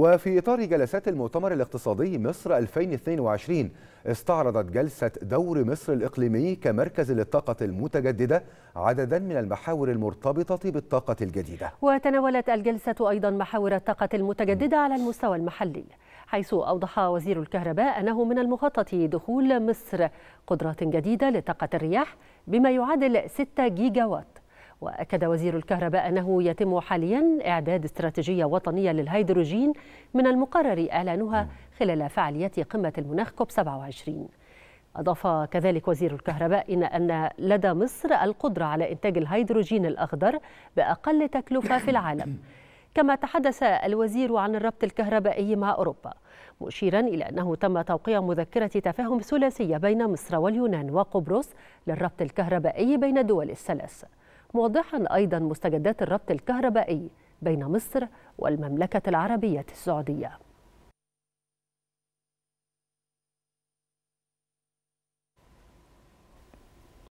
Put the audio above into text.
وفي إطار جلسات المؤتمر الاقتصادي مصر 2022 استعرضت جلسة دور مصر الإقليمي كمركز للطاقة المتجددة عددا من المحاور المرتبطة بالطاقة الجديدة وتناولت الجلسة أيضا محاور الطاقة المتجددة على المستوى المحلي حيث أوضح وزير الكهرباء أنه من المخطط دخول مصر قدرات جديدة لطاقة الرياح بما يعادل 6 جيجاوات وأكد وزير الكهرباء أنه يتم حاليا إعداد استراتيجية وطنية للهيدروجين من المقرر إعلانها خلال فعالية قمة المناخ كوب 27 أضاف كذلك وزير الكهرباء إن أن لدى مصر القدرة على إنتاج الهيدروجين الأخضر بأقل تكلفة في العالم كما تحدث الوزير عن الربط الكهربائي مع أوروبا مشيرا إلى أنه تم توقيع مذكرة تفاهم ثلاثية بين مصر واليونان وقبرص للربط الكهربائي بين الدول الثلاث موضحا أيضا مستجدات الربط الكهربائي بين مصر والمملكة العربية السعودية